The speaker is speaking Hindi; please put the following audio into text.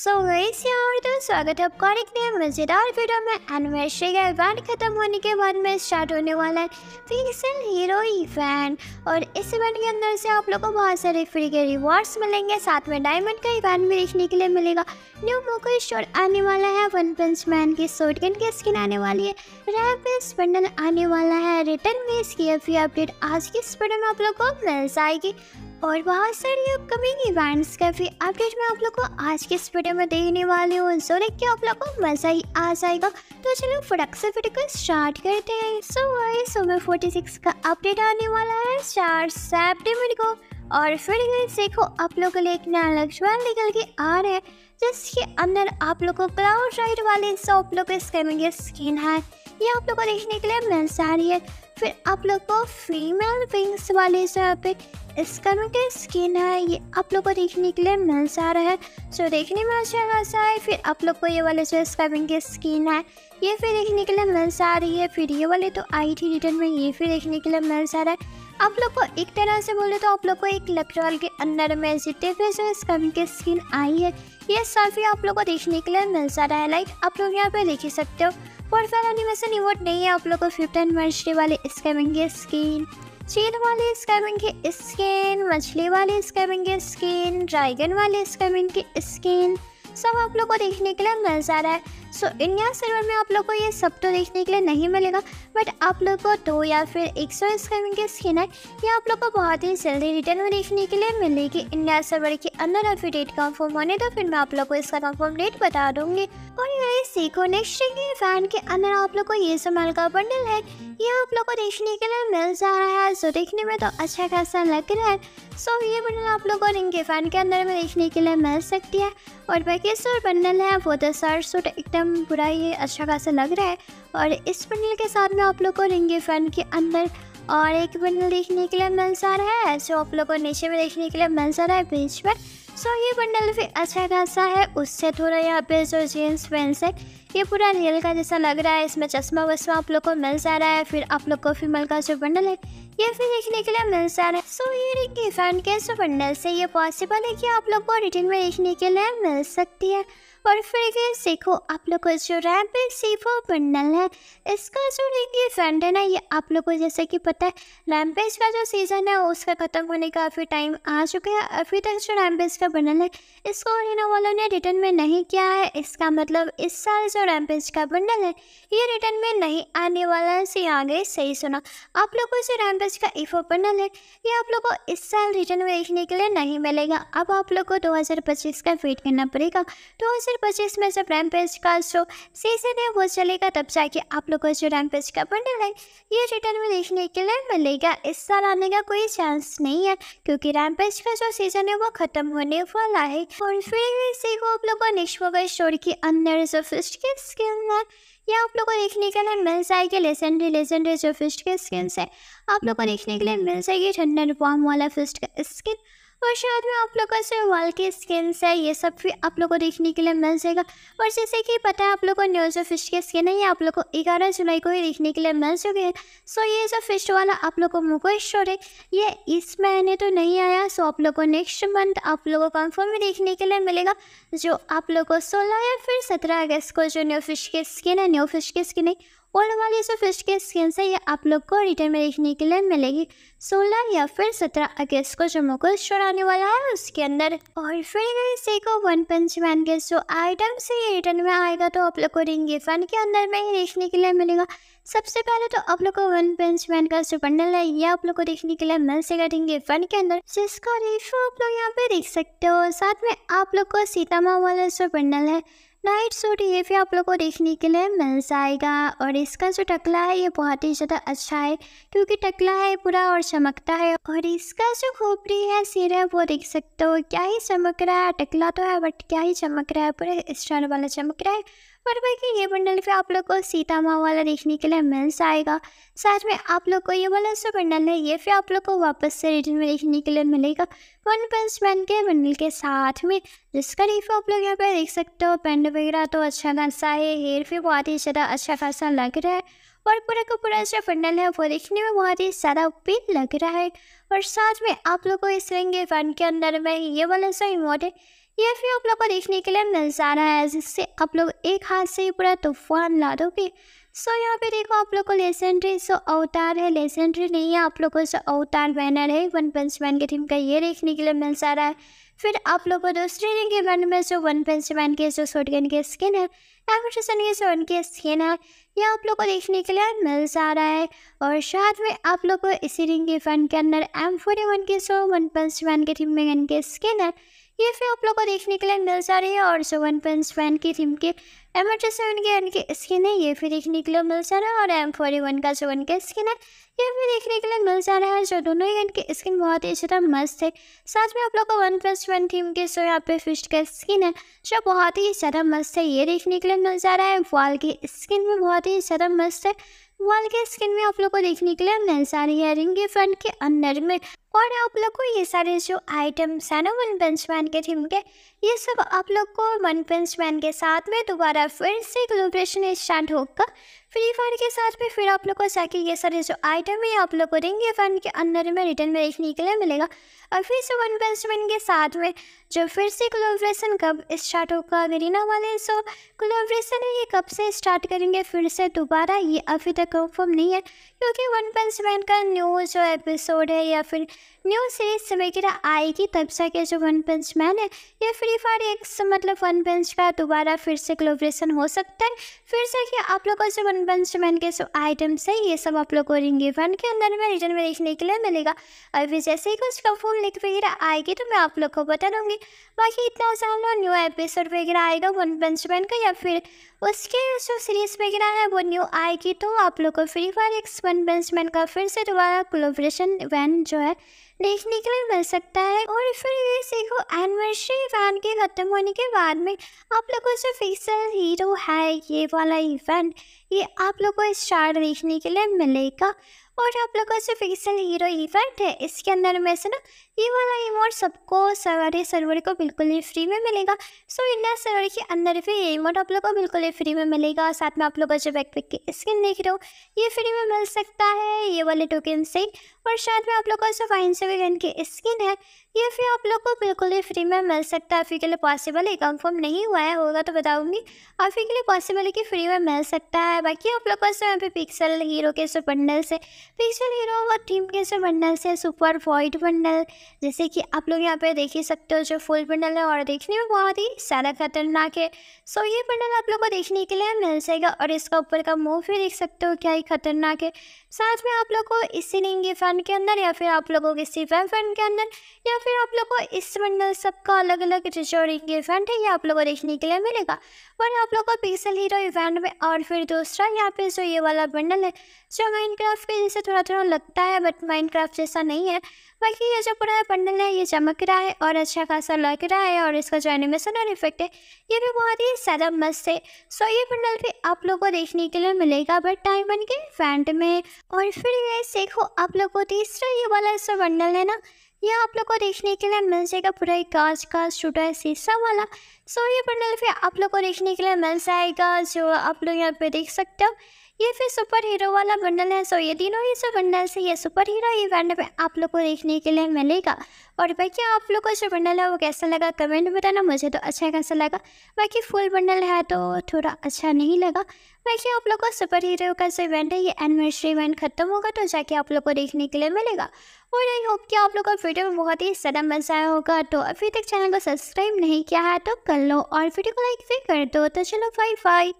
सो गाइस यहाँ और तो स्वागत है आपका एक नए मज़ेदार वीडियो में एनिवर्सरी का इवेंट ख़त्म होने के बाद में स्टार्ट होने वाला है पिक्सल हीरो इवेंट और इस इवेंट के अंदर से आप लोगों को बहुत सारे फ्री के रिवॉर्ड्स मिलेंगे साथ में डायमंड का इवेंट भी देखने के लिए मिलेगा न्यू मोको स्टोर आने वाला है वन पंच मैन की शॉटगन की स्किन आने वाली है रैप बंडल आने वाला है रिटर्न में इसकी अपडेट आज की इस में आप लोग को मिल जाएगी और बहुत सारे अपकमिंग इवेंट्स का भी अपडेट मैं आप लोग को आज के इस वीडियो में देखने वाली हूँ सो देख के आप लोग को मज़ा ही आ जाएगा तो चलो फटक से फटक को स्टार्ट करते हैं सो वही सुबह फोर्टी सिक्स का अपडेट आने वाला है चार सेप्टेम्बर को और फिर गई देखो आप लोग के लिए एक नया लक्ष्मण निकल के आ रहे हैं जिसके अंदर आप लोग को क्लाउड राइड वाले सो आप लोग स्कैमिंग स्किन है ये आप लोग को देखने के लिए मिल जा रही है फिर आप लोग को फीमेल विंग्स वाले यहाँ पे स्कन के स्किन है ये आप लोग को देखने के लिए मिल जा रहा है सो देखने में अच्छा खासा है फिर आप लोग को ये वाले जो विंग की स्किन है ये फिर देखने के लिए मिल जा रही है फिर ये वाले तो आई थी रिटर्न में ये फिर देखने के लिए मिल जा रहा है आप लोग को एक तरह से बोले तो आप लोग को एक लकड़वाल के अंदर में जितने फिर जो विंग की स्किन आई है ये सभी आप लोग को देखने के लिए मिल जा रहा है लाइक आप लोग यहाँ पे देख ही सकते हो पर्सनल एनिमेशन इवर्ट नहीं है आप लोग को फिफ्थ एनिवर्सरी वाले स्कैमिंग स्किन चीन वाले स्कैमिंग स्किन मछली वाले स्कैमिंग स्किन ड्रैगन वाले स्कैमिंग की स्किन सब आप लोग को देखने के लिए मिल जा रहा है सो so, इंडिया सर्वर में आप लोग को ये सब तो देखने के लिए नहीं मिलेगा बट आप लोग को दो या फिर एक सौ स्क्रीन की स्क्रीन है ये आप लोग को बहुत ही जल्दी रिटर्न में देखने के लिए मिलेगी इंडिया सर्वर के अंदर अभी डेट कन्फर्म होने तो फिर मैं आप लोग को इसका कन्फर्म डेट बता दूंगी और ये सीखो नेक्स्ट के फैन के अंदर आप लोग को ये समान का बंडल है ये आप लोग को देखने के लिए मिल जा रहा है जो देखने में तो अच्छा खासा लग रहा है सो so, ये बटन आप लोग रिंग के फ़ैन के अंदर में देखने के लिए मिल सकती है और बाकी और बंडल है वो तो सर सूट एकदम बुरा ही अच्छा खासा लग रहा है और इस बंडल के साथ में आप लोग को रिंगे फ़ैन के अंदर और एक बंडल देखने के लिए मिल जा रहा है सो आप लोग को नीचे में देखने के लिए मिल जा रहा है बीच पर सो ये बंडल भी अच्छा खासा है उससे थोड़ा यहाँ पे जो जीन्स पेंट्स है ये पूरा रियल का जैसा लग रहा है इसमें चश्मा वश्मा आप लोग को मिल जा रहा है फिर आप लोग को फीमेल का जो बंडल है ये फिर देखने के लिए मिल जा रहा है सो ये फैन के जो बंडल से ये पॉसिबल है कि आप लोग को रिटर्न में देखने के लिए मिल सकती है और फिर ये सीखो आप लोग को जो रैप है सीफो बंडल है इसका जो ये फ्रेंड है ना ये आप लोग को जैसे कि पता है रैमपेज का जो सीज़न है उसका ख़त्म होने का काफ़ी टाइम आ चुका है अभी तक जो रैमपेज का बंडल है इसको रिनो वालों ने रिटर्न में नहीं किया है इसका मतलब इस साल जो रैमपेज का बंडल है ये रिटर्न में नहीं आने वाला है से आगे सही सुना आप लोग को जो रैमपेज का ईफो बंडल है ये आप लोग को इस साल रिटर्न में देखने के लिए नहीं मिलेगा अब आप लोग को दो का वेट करना पड़ेगा दो पच्चीस में जब रैम पेज का जो सीजन है वो चलेगा तब जाके आप लोगों को जो रैम पेज का बंडल है ये रिटर्न में देखने के लिए मिलेगा इस साल आने का कोई चांस नहीं है क्योंकि रैम पेज का जो सीजन है वो खत्म होने वाला है और फिर इसी को आप लोगों को निश्वगर स्टोर के अंदर जो फिस्ट के स्किन है या आप लोग को देखने के लिए मिल जाएगी लेजेंडरी लेजेंडरी जो फिस्ट के स्किन है आप लोग को देखने के लिए मिल जाएगी ठंडर पॉम वाला फिस्ट का स्किन और शायद में आप लोगों से वाल की स्किन्स है ये सब भी आप लोगों को देखने के लिए मिल जाएगा और जैसे कि पता है आप लोगों को न्यूज फिश की स्किन है ये आप लोग को ग्यारह जुलाई को ही देखने के लिए मिल चुके हैं सो ये जो फिश वाला आप लोग को मुकेश स्टोर है ये इस महीने तो नहीं आया सो आप लोग को नेक्स्ट मंथ आप लोग को कन्फर्म ही देखने के लिए मिलेगा जो आप लोग को सोलह या फिर सत्रह अगस्त को जो न्यू फिश की स्किन है न्यू फिश की स्किन है ओल्ड वाली जो फिश के स्किन से ये आप लोग को रिटर्न में देखने के लिए मिलेगी सोलह या फिर सत्रह अगस्त को जम्मू को स्टोर आने वाला है उसके अंदर और फिर इसी को वन पंच मैन के जो आइटम से ये रिटर्न में आएगा तो आप लोग को रिंग फन के अंदर में ही देखने के लिए मिलेगा सबसे पहले तो आप लोग को वन पंच मैन का जो बंडल है ये आप लोग को देखने के लिए मिल सकेगा रिंग फन के अंदर जिसका रेशो आप लोग यहाँ पे देख सकते हो साथ में आप लोग को सीतामा वाला जो बंडल है नाइट सूट तो ये भी आप लोग को देखने के लिए मिल जाएगा और इसका जो टकला है ये बहुत ही ज़्यादा अच्छा है क्योंकि टकला है पूरा और चमकता है और इसका जो खोपड़ी है सिर है वो देख सकते हो क्या ही चमक रहा है टकला तो है बट क्या ही चमक रहा है पूरे स्टार वाला चमक रहा है पर भाई कि ये बंडल फिर आप लोग को सीता माँ वाला देखने के लिए मिल जाएगा साथ में आप लोग को ये वाला जो बंडल है ये फिर आप लोग को वापस से रिटर्न में देखने के लिए मिलेगा वन पंच मैन के बंडल के साथ में जिसका रिव्यू आप लोग यहाँ पे देख सकते हो पेंड वगैरह तो अच्छा खासा है हेयर फिर बहुत ही ज़्यादा अच्छा खासा लग रहा है और पूरा का पूरा जो बंडल है वो देखने में बहुत ही ज़्यादा ओपी लग रहा है और साथ में आप लोग को इस रेंगे वन के अंदर में ये वाला जो इमोट है ये फिर आप लोग को देखने के लिए मिल जा रहा है जिससे आप लोग एक हाथ से ही पूरा तूफान ला दोगे सो यहाँ पे देखो आप लोग को लेसेंड्री सो अवतार है लेसेंड्री नहीं है आप लोग को सो अवतार बैनर है वन पंच मैन के थीम का ये देखने के लिए मिल जा रहा है फिर आप लोग को दूसरे रिंग के बैनर में जो वन पंच मैन के जो शॉटगन के स्किन है एवरसन के जो उनके स्किन है ये आप लोग को देखने के लिए मिल जा रहा है और साथ में आप लोग को इसी रिंग के फन के अंदर एम फोर्टी वन के सो वन पंच मैन के थीम में इनके स्किन है ये फिर आप लोग को देखने के लिए मिल जा रही है और जो वन पंच की थीम के एम एच सेवन के एन स्किन है ये भी देखने के लिए मिल जा रहा है और एम फोर्टी वन का जो वन के स्किन है ये भी देखने के लिए मिल जा रहा है जो दोनों ही गन स्किन बहुत ही तरह मस्त है साथ में आप लोग को वन प्लस वन थीम के जो यहाँ पे फिश का स्किन है जो बहुत ही ज़्यादा मस्त है ये देखने के लिए मिल जा रहा है वाल की स्किन भी बहुत ही ज़्यादा मस्त है वॉल के स्किन में आप लोग को देखने के लिए मिल जा रही है रिंग के फ्रंट के अंदर में और आप लोग को ये सारे जो आइटम्स हैं ना वन पंच मैन के थीम के ये सब आप लोग को वन पंच मैन के साथ में दोबारा फिर से कोलोब्रेशन स्टार्ट होगा फ्री फायर के साथ में फिर आप लोग को जाके ये सारे जो आइटम है आप लोग को रिंग फन के अंदर में रिटर्न में देखने के लिए मिलेगा और फिर से वन पंच मैन के साथ में जो फिर से कोलोब्रेशन कब स्टार्ट होगा वेरीना वाले सो कोलोब्रेशन ये कब से स्टार्ट करेंगे फिर से दोबारा ये अभी तक कन्फर्म नहीं है क्योंकि वन पंच मैन का न्यू जो एपिसोड है या फिर न्यू सीरीज वगैरह आएगी तब जाके जो वन पंच मैन है या फ्री फायर एक मतलब वन पंच का दोबारा फिर से कोलोब्रेशन हो सकता है फिर से कि आप लोगों को जो वन पंच मैन के जो आइटम्स है ये सब आप लोग को रिंग वन के अंदर में रिटर्न में देखने के लिए मिलेगा और फिर जैसे ही कुछ फूल लिख वगैरह आएगी तो मैं आप लोग को बता दूँगी बाकी इतना जान लो न्यू एपिसोड वगैरह आएगा वन पंच मैन का या फिर उसके जो सीरीज़ वगैरह है वो न्यू आएगी तो आप लोग को Free Fire x One Punch Man का फिर से दोबारा कोलोब्रेशन इवेंट जो है देखने के लिए मिल सकता है और फिर ये सीखो एनिवर्सरी इवेंट के ख़त्म होने के बाद में आप लोगों से फेसल हीरो है ये वाला इवेंट ये आप लोगों को स्टार देखने के लिए मिलेगा और आप लोगों से फिक्सल हीरो इवेंट है इसके अंदर में से ना ये वाला इमोट सबको सारे सर्वर को बिल्कुल ही फ्री में मिलेगा सो इंडिया सर्वर के अंदर भी ये इमोट आप लोग को बिल्कुल ही फ्री में मिलेगा साथ में आप लोग जो बैकपैक की स्किन देख रहे हो ये फ्री में मिल सकता है ये वाले टोकन से और साथ में आप लोगों को फाइन सेवन भी की स्किन है ये फ्री आप लोग को बिल्कुल ही फ्री में मिल सकता है अभी के लिए पॉसिबल है कंफर्म नहीं हुआ है होगा तो बताऊंगी अभी के लिए पॉसिबल है कि फ्री में मिल सकता है बाकी आप लोग पास यहाँ पे पिक्सल हीरो के सो बंडल से पिक्सल हीरो और टीम के सो बंडल से सुपर वाइट बंडल जैसे कि आप लोग यहाँ पे देख ही सकते हो जो फुल बंडल है और देखने में बहुत ही सारा खतरनाक है सो ये बंडल आप लोग को देखने के लिए मिल जाएगा और इसका ऊपर का मुँह भी देख सकते हो क्या ही खतरनाक है साथ में आप लोग को इसी लेंगे फंड के अंदर या फिर आप लोगों के सीपैम फंड के अंदर या फिर आप लोगों को इस मंडल सबका अलग अलग रिचोरिंग के है ये आप लोग को देखने के लिए मिलेगा और आप लोग को पिक्सल हीरो इवेंट में और फिर दूसरा यहाँ पे जो ये वाला बंडल है जो माइनक्राफ्ट के जैसे थोड़ा थोड़ा लगता है बट माइनक्राफ्ट जैसा नहीं है बाकी ये जो पूरा बंडल है ये चमक रहा है और अच्छा खासा लग रहा है और इसका जो एनिमेशन और इफेक्ट है ये भी बहुत ही ज़्यादा मस्त है सो ये बंडल भी आप लोग को देखने के लिए मिलेगा बट टाइम बन के फैंट में और फिर गैस देखो आप लोग को तीसरा ये वाला ऐसा बंडल है ना ये आप लोग को देखने के लिए मिल जाएगा पूरा एक काज का छोटा है शीशा वाला सो ये बंडल फिर आप लोग को देखने के लिए मिल जाएगा जो आप लोग यहाँ पे देख सकते हो ये फिर सुपर हीरो वाला बंडल है सो ये तीनों ही सो बंडल से ये सुपर हीरो इवेंट पे आप लोग को देखने के लिए मिलेगा और बाकी आप लोग को जो बंडल है वो कैसा लगा कमेंट में बताना मुझे तो अच्छा कैसा लगा बाकी फुल बंडल है तो थोड़ा अच्छा नहीं लगा बाकी आप लोग को सुपर हीरो का जो इवेंट है ये एनिवर्सरी इवेंट खत्म होगा तो जाके आप लोग को देखने के लिए मिलेगा और आई होप कि आप लोग का वीडियो में बहुत ही ज़्यादा मजा आया होगा तो अभी तक चैनल को सब्सक्राइब नहीं किया है तो कर लो और वीडियो को लाइक भी कर दो तो चलो बाय बाय